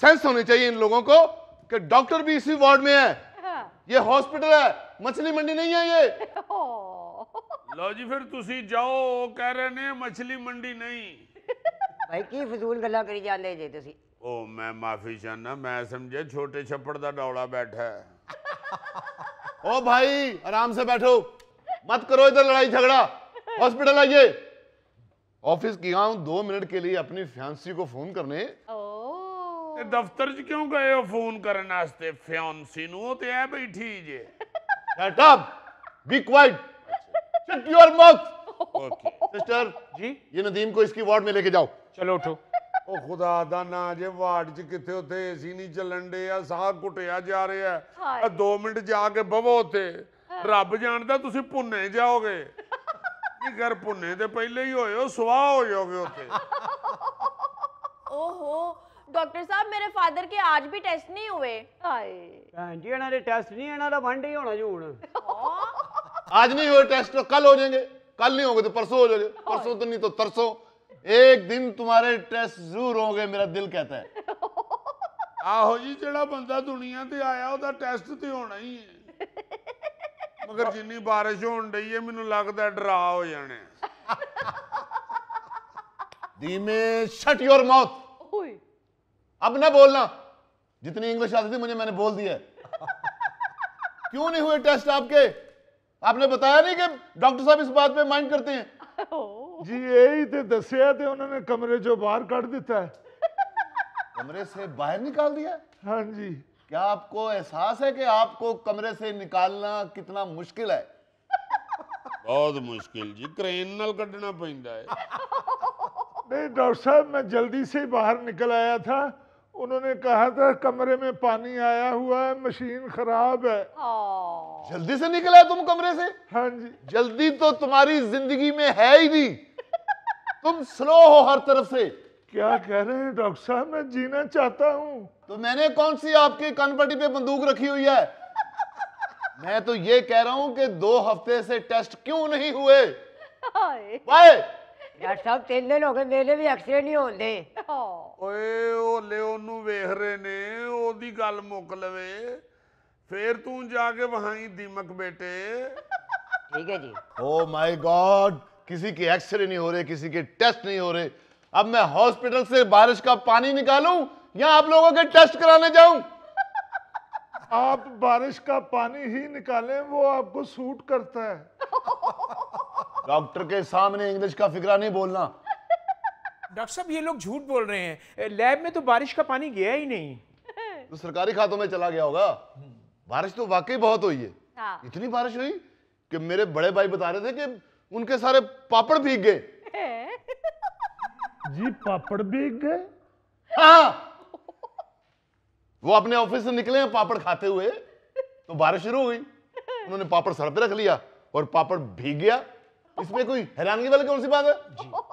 Sense होने चाहिए इन लोगों को कि डॉक्टर भी इसी वार्ड में है हाँ। ये हॉस्पिटल है मछली मंडी नहीं है ये लो जी फिर तुसी जाओ कह रहे ने मछली मंडी नहीं भाई की ਕੀ गल्ला करी ਕਰੀ ਜਾਂਦੇ ਜੇ ਤੁਸੀਂ ਉਹ ਮੈਂ ਮਾਫੀ ਚਾਹਨਾ ਮੈਂ ਸਮਝਿਆ ਛੋਟੇ ਛੱਪੜ ਦਾ ਡੌਲਾ ਬੈਠਾ ਹੈ ओ भाई आराम से बैठो मत करो इधर लड़ाई झगड़ा हॉस्पिटल आइए ऑफिस गया हूं दो मिनट के लिए अपनी फैंसी को फोन करने ओ ਤੇ ਦਫ਼ਤਰ 'ਚ ਕਿਉਂ ਗਏ ਹੋ ਫੋਨ ਕਰਨ ਵਾਸਤੇ ਫਿਆਂਸੀ ਨੂੰ ਉਹ ਤੇ ਐ ਬੈਠੀ ਜੇ shut up be quiet shut your mouth okay sister ji ये नदीम को इसकी वार्ड में लेके जाओ चलो उठो ਉਹ ਖੁਦਾ ਦਾ ਨਾਂ ਜੇ ਵਾਰਡ 'ਚ ਕਿੱਥੇ ਉੱਥੇ ਏਸੀ ਨਹੀਂ ਚੱਲਣ ਦੇ ਆ ਸਾਹ ਘੁੱਟਿਆ ਜਾ ਰਿਹਾ ਆ 2 ਮਿੰਟ ਜਾ ਕੇ ਬਵੋ ਉੱਥੇ ਰੱਬ ਜਾਣਦਾ ਤੁਸੀਂ ਭੁੰਨੇ ਜਾਓਗੇ ਨਹੀਂ ਘਰ ਭੁੰਨੇ ਤੇ ਪਹਿਲੇ ਹੀ ਹੋਇਓ ਸਵਾਹ ਹੋ ਜਾਓਗੇ ਉੱਥੇ ਓਹੋ डॉक्टर साहब मेरे फादर के आज भी टेस्ट नहीं हुए जी दे टेस्ट नहीं है होना जी हाँ। आज नहीं हुए टेस्ट तो कल हो जाएंगे कल नहीं होंगे तो परसों हो जाएंगे परसों तो नहीं तो तरसों एक दिन तुम्हारे टेस्ट जरूर होंगे मेरा दिल कहता है आहो जी जो बंद दुनिया से आया टेस्ट तो होना ही है मगर जिनी बारिश हो रही है मेनू लगता है डरा हो जाने धीमे शट योर माउथ अब ना बोलना जितनी इंग्लिश आती थी मुझे मैंने बोल दिया क्यों नहीं हुए टेस्ट आपके आपने बताया नहीं कि डॉक्टर साहब इस बात पे माइंड करते हैं जी यही थे दसिया थे उन्होंने कमरे जो बाहर काट दिता है कमरे से बाहर निकाल दिया हाँ जी क्या आपको एहसास है कि आपको कमरे से निकालना कितना मुश्किल है बहुत मुश्किल जी क्रेन नाल ਕੱਢਣਾ ਪੈਂਦਾ है नहीं डॉक्टर साहब मैं जल्दी से बाहर निकल आया था उन्होंने कहा था कमरे में पानी आया हुआ है मशीन खराब है हाँ। जल्दी से निकला तुम कमरे से हाँ जी जल्दी तो तुम्हारी जिंदगी में है ही नहीं तुम स्लो हो हर तरफ से क्या कह रहे हैं डॉक्टर साहब मैं जीना चाहता हूँ तो मैंने कौन सी आपके कनपट्टी पे बंदूक रखी हुई है मैं तो ये कह रहा हूँ कि दो हफ्ते से टेस्ट क्यों नहीं हुए डॉक्टर साहब तीन दिन हो गए मेरे भी एक्सीडेंट नहीं होते हाँ। देख रहे ने गल मुक लवे फिर तू जाके वहां दीमक बेटे ठीक है जी ओ माय गॉड किसी के एक्सरे नहीं हो रहे किसी के टेस्ट नहीं हो रहे अब मैं हॉस्पिटल से बारिश का पानी निकालूं या आप लोगों के टेस्ट कराने जाऊं आप बारिश का पानी ही निकालें वो आपको सूट करता है डॉक्टर के सामने इंग्लिश का फिक्रा नहीं बोलना डॉक्टर साहब ये लोग झूठ बोल रहे हैं लैब में तो बारिश का पानी गया ही नहीं तो सरकारी खातों में चला गया होगा बारिश तो वाकई बहुत हुई है हाँ। इतनी बारिश हुई कि मेरे बड़े भाई बता रहे थे कि उनके सारे पापड़ भीग गए जी पापड़ भीग गए हाँ वो अपने ऑफिस से निकले हैं पापड़ खाते हुए तो बारिश शुरू हुई उन्होंने पापड़ सर पे रख लिया और पापड़ भीग गया इसमें कोई हैरानगी वाली कौन सी बात है जी।